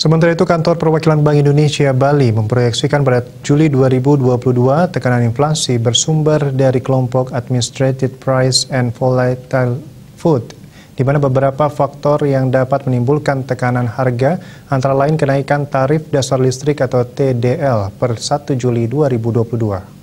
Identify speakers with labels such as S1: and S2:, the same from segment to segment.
S1: Sementara itu, Kantor Perwakilan Bank Indonesia Bali memproyeksikan pada Juli 2022 tekanan inflasi bersumber dari kelompok Administrated Price and Volatile Food, di mana beberapa faktor yang dapat menimbulkan tekanan harga antara lain kenaikan tarif dasar listrik atau TDL per 1 Juli 2022.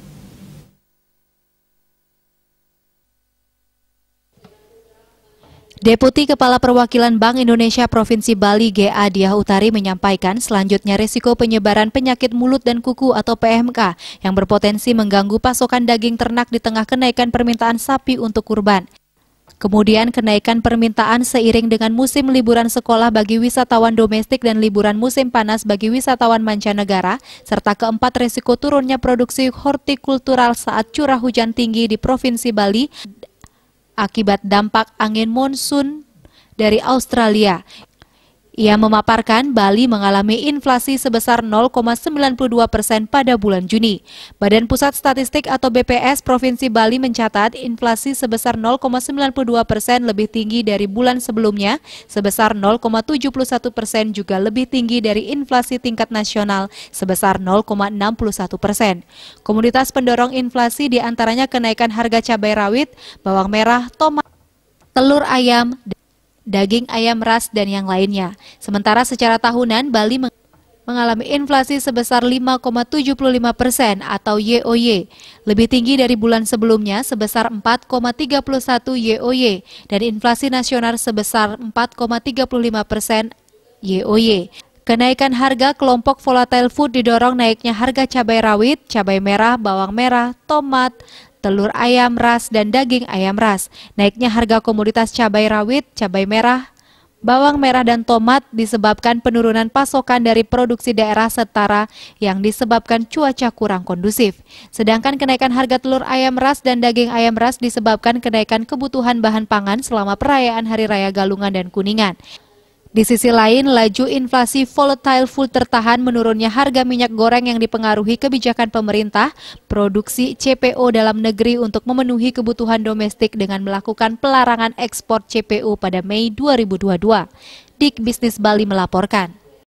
S2: Deputi Kepala Perwakilan Bank Indonesia Provinsi Bali GA Diah Utari menyampaikan selanjutnya risiko penyebaran penyakit mulut dan kuku atau PMK yang berpotensi mengganggu pasokan daging ternak di tengah kenaikan permintaan sapi untuk kurban. Kemudian kenaikan permintaan seiring dengan musim liburan sekolah bagi wisatawan domestik dan liburan musim panas bagi wisatawan mancanegara, serta keempat risiko turunnya produksi hortikultural saat curah hujan tinggi di Provinsi Bali akibat dampak angin monsun dari Australia ia memaparkan Bali mengalami inflasi sebesar 0,92 persen pada bulan Juni. Badan Pusat Statistik atau BPS Provinsi Bali mencatat inflasi sebesar 0,92 persen lebih tinggi dari bulan sebelumnya, sebesar 0,71 persen juga lebih tinggi dari inflasi tingkat nasional sebesar 0,61 persen. Komunitas pendorong inflasi diantaranya kenaikan harga cabai rawit, bawang merah, tomat, telur ayam, daging ayam ras, dan yang lainnya. Sementara secara tahunan, Bali mengalami inflasi sebesar 5,75 persen atau YOY, lebih tinggi dari bulan sebelumnya sebesar 4,31 YOY, dan inflasi nasional sebesar 4,35 persen YOY. Kenaikan harga kelompok volatile food didorong naiknya harga cabai rawit, cabai merah, bawang merah, tomat, telur ayam ras, dan daging ayam ras. Naiknya harga komoditas cabai rawit, cabai merah, bawang merah dan tomat disebabkan penurunan pasokan dari produksi daerah setara yang disebabkan cuaca kurang kondusif. Sedangkan kenaikan harga telur ayam ras dan daging ayam ras disebabkan kenaikan kebutuhan bahan pangan selama perayaan Hari Raya Galungan dan Kuningan. Di sisi lain, laju inflasi volatile full tertahan menurunnya harga minyak goreng yang dipengaruhi kebijakan pemerintah, produksi CPO dalam negeri untuk memenuhi kebutuhan domestik dengan melakukan pelarangan ekspor CPO pada Mei 2022. Dik Bisnis Bali melaporkan.